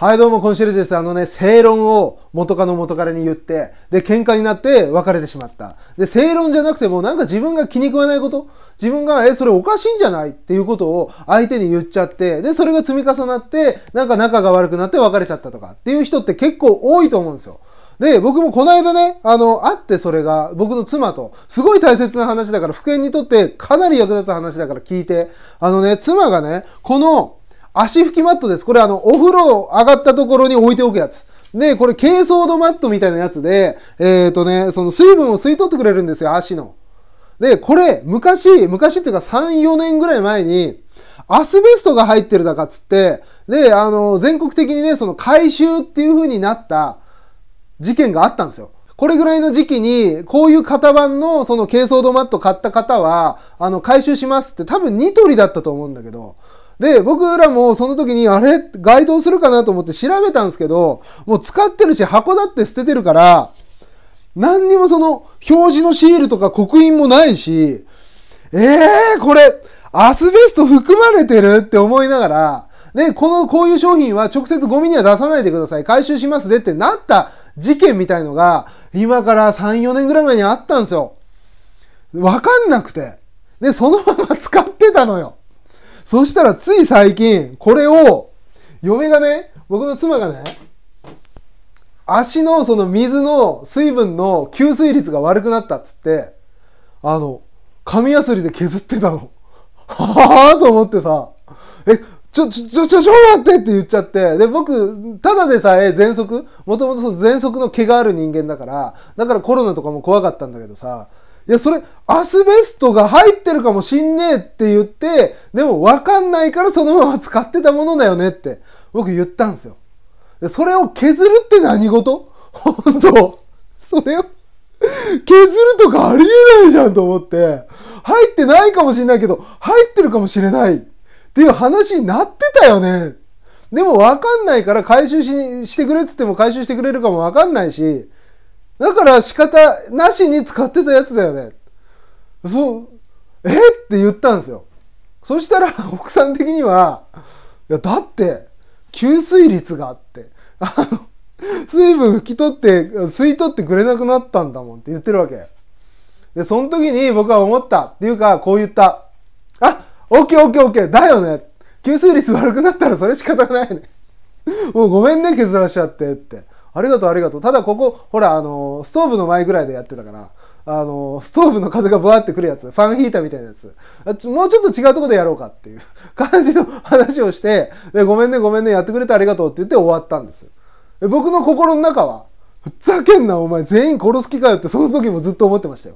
はい、どうも、コンシェルジュです。あのね、正論を元カノ元彼に言って、で、喧嘩になって別れてしまった。で、正論じゃなくても、なんか自分が気に食わないこと、自分が、え、それおかしいんじゃないっていうことを相手に言っちゃって、で、それが積み重なって、なんか仲が悪くなって別れちゃったとかっていう人って結構多いと思うんですよ。で、僕もこの間ね、あの、会ってそれが、僕の妻と、すごい大切な話だから、復縁にとってかなり役立つ話だから聞いて、あのね、妻がね、この、足拭きマットです。これあの、お風呂上がったところに置いておくやつ。で、これ、珪藻土マットみたいなやつで、えっ、ー、とね、その水分を吸い取ってくれるんですよ、足の。で、これ、昔、昔っていうか3、4年ぐらい前に、アスベストが入ってるだかっつって、で、あの、全国的にね、その回収っていう風になった事件があったんですよ。これぐらいの時期に、こういう型番のその珪藻土マット買った方は、あの、回収しますって多分ニトリだったと思うんだけど、で、僕らもその時に、あれ、該当するかなと思って調べたんですけど、もう使ってるし、箱だって捨ててるから、何にもその、表示のシールとか刻印もないし、えー、これ、アスベスト含まれてるって思いながら、ね、この、こういう商品は直接ゴミには出さないでください。回収しますでってなった事件みたいのが、今から3、4年ぐらい前にあったんですよ。わかんなくて。で、そのまま使ってたのよ。そしたらつい最近、これを、嫁がね、僕の妻がね、足のその水の水分の吸水率が悪くなったっつって、あの、紙やすりで削ってたの。はぁと思ってさ、え、ちょ、ちょ、ちょ、ちょ、ちょ、待ってって言っちゃって。で、僕、ただでさえ喘息もともとその喘息の毛がある人間だから、だからコロナとかも怖かったんだけどさ、いや、それ、アスベストが入ってるかもしんねえって言って、でもわかんないからそのまま使ってたものだよねって、僕言ったんですよ。それを削るって何事 本当それを削るとかありえないじゃんと思って、入ってないかもしんないけど、入ってるかもしれないっていう話になってたよね。でもわかんないから回収ししてくれっつっても回収してくれるかもわかんないし、だから仕方なしに使ってたやつだよね。そう、えって言ったんですよ。そしたら 奥さん的には、いや、だって、吸水率があって、あの、水分拭き取って、吸い取ってくれなくなったんだもんって言ってるわけ。で、その時に僕は思ったっていうか、こう言った。あ、オッケーオッケーオッケーだよね。吸水率悪くなったらそれ仕方ないね。もうごめんね、削らしちゃってって。ありがとうありがとう。ただここ、ほら、あの、ストーブの前ぐらいでやってたから、あの、ストーブの風がブワーってくるやつ、ファンヒーターみたいなやつ、もうちょっと違うとこでやろうかっていう 感じの話をして、でごめんねごめんね、やってくれてありがとうって言って終わったんです。で僕の心の中は、ふざけんなお前全員殺す気かよってその時もずっと思ってましたよ。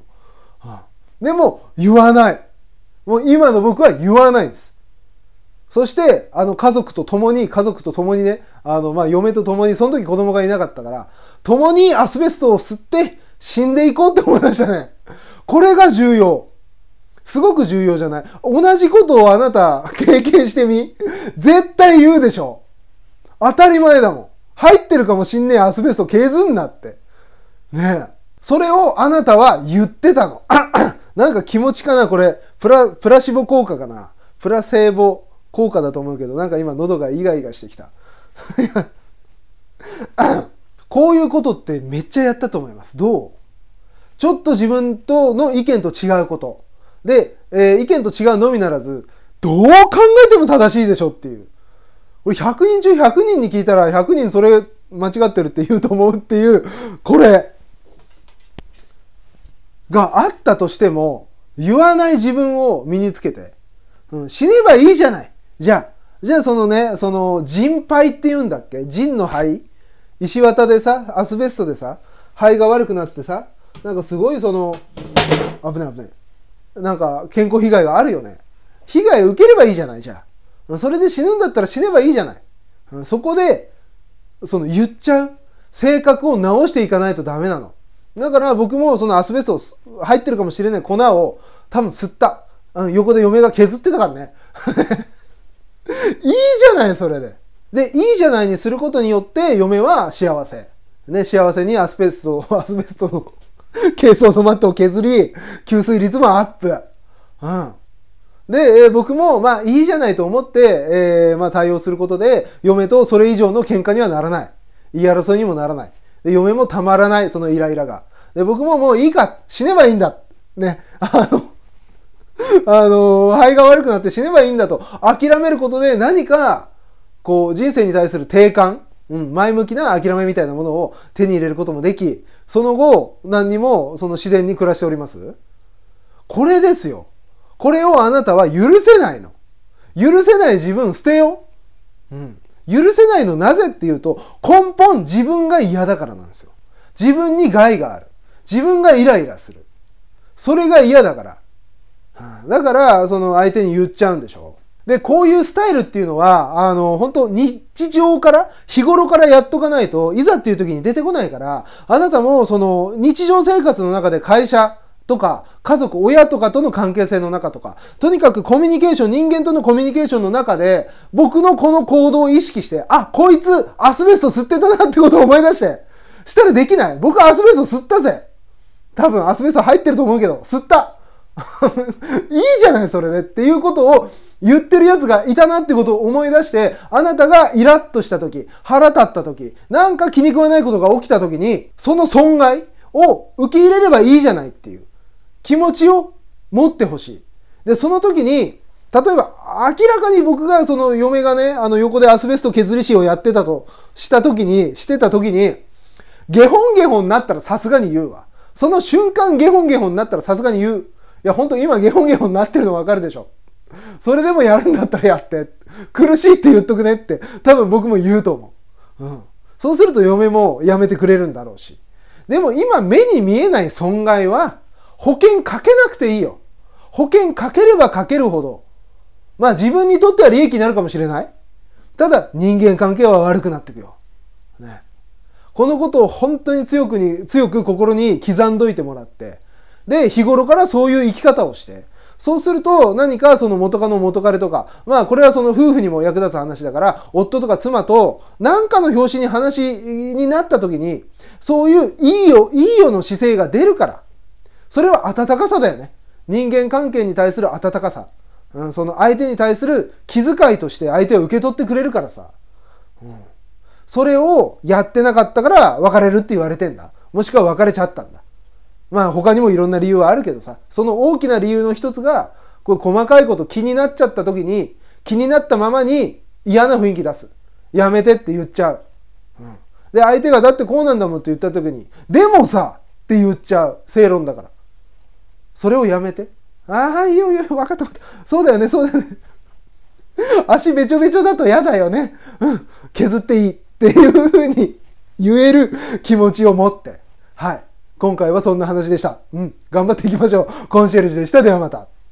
はあ、でも、言わない。もう今の僕は言わないんです。そして、あの、家族と共に、家族と共にね、あの、まあ、嫁と共に、その時子供がいなかったから、共にアスベストを吸って死んでいこうって思いましたね。これが重要。すごく重要じゃない。同じことをあなた経験してみ。絶対言うでしょ。当たり前だもん。入ってるかもしんねえアスベスト削んなって。ねえ。それをあなたは言ってたの。なんか気持ちかなこれ。プラ、プラシボ効果かなプラセーボ効果だと思うけど、なんか今喉がイガイガしてきた。こういうことってめっちゃやったと思います。どうちょっと自分との意見と違うこと。で、えー、意見と違うのみならず、どう考えても正しいでしょっていう。俺100人中100人に聞いたら100人それ間違ってるって言うと思うっていう、これ。があったとしても、言わない自分を身につけて、うん、死ねばいいじゃない。じゃあ、じゃあそのね、その、腎肺って言うんだっけ腎の肺石綿でさ、アスベストでさ、肺が悪くなってさ、なんかすごいその、危ない危ない。なんか健康被害があるよね。被害受ければいいじゃない、じゃあ。それで死ぬんだったら死ねばいいじゃない。そこで、その言っちゃう性格を直していかないとダメなの。だから僕もそのアスベスト入ってるかもしれない粉を多分吸った。横で嫁が削ってたからね。ん、それで。で、いいじゃないにすることによって、嫁は幸せ。ね、幸せにアスベストを、アスベストの軽装 のマットを削り、吸水率もアップ。うん。で、えー、僕も、まあ、いいじゃないと思って、えー、まあ、対応することで、嫁とそれ以上の喧嘩にはならない。言い争いにもならない。で、嫁もたまらない、そのイライラが。で、僕ももういいか、死ねばいいんだ。ね、あのあの、肺が悪くなって死ねばいいんだと、諦めることで何か、こう、人生に対する定感、うん、前向きな諦めみたいなものを手に入れることもでき、その後、何にも、その自然に暮らしております。これですよ。これをあなたは許せないの。許せない自分捨てよう。うん。許せないのなぜっていうと、根本自分が嫌だからなんですよ。自分に害がある。自分がイライラする。それが嫌だから。だから、その相手に言っちゃうんでしょ。で、こういうスタイルっていうのは、あの、本当日常から、日頃からやっとかないと、いざっていう時に出てこないから、あなたも、その、日常生活の中で会社とか、家族、親とかとの関係性の中とか、とにかくコミュニケーション、人間とのコミュニケーションの中で、僕のこの行動を意識して、あ、こいつ、アスベスト吸ってたなってことを思い出して、したらできない。僕アスベスト吸ったぜ。多分、アスベスト入ってると思うけど、吸った。いいじゃない、それで、ね、っていうことを、言ってる奴がいたなってことを思い出して、あなたがイラッとした時、腹立った時、なんか気に食わないことが起きた時に、その損害を受け入れればいいじゃないっていう気持ちを持ってほしい。で、その時に、例えば、明らかに僕がその嫁がね、あの横でアスベスト削り師をやってたとした時に、してた時に、下ゲ下ンになったらさすがに言うわ。その瞬間下ゲ下ンになったらさすがに言う。いや、ほんと今下ゲ下ンになってるのわかるでしょ。それでもやるんだったらやって。苦しいって言っとくねって、多分僕も言うと思う。うん。そうすると嫁もやめてくれるんだろうし。でも今目に見えない損害は保険かけなくていいよ。保険かければかけるほど、まあ自分にとっては利益になるかもしれない。ただ人間関係は悪くなっていくよ。ね。このことを本当に強くに、強く心に刻んどいてもらって、で、日頃からそういう生き方をして、そうすると、何かその元カノ元彼とか、まあこれはその夫婦にも役立つ話だから、夫とか妻と何かの拍子に話になった時に、そういういいよ、いいよの姿勢が出るから。それは温かさだよね。人間関係に対する温かさ。うん、その相手に対する気遣いとして相手を受け取ってくれるからさ。うん、それをやってなかったから別れるって言われてんだ。もしくは別れちゃったんだ。まあ他にもいろんな理由はあるけどさ、その大きな理由の一つが、これ細かいこと気になっちゃった時に、気になったままに嫌な雰囲気出す。やめてって言っちゃう。うん、で、相手がだってこうなんだもんって言った時に、でもさって言っちゃう。正論だから。それをやめて。ああ、いいよいいよ、分かった分かった。そうだよね、そうだよね。足べちょべちょだと嫌だよね。うん、削っていいっていうふうに言える気持ちを持って。はい。今回はそんな話でした。うん。頑張っていきましょう。コンシェルジュでした。ではまた。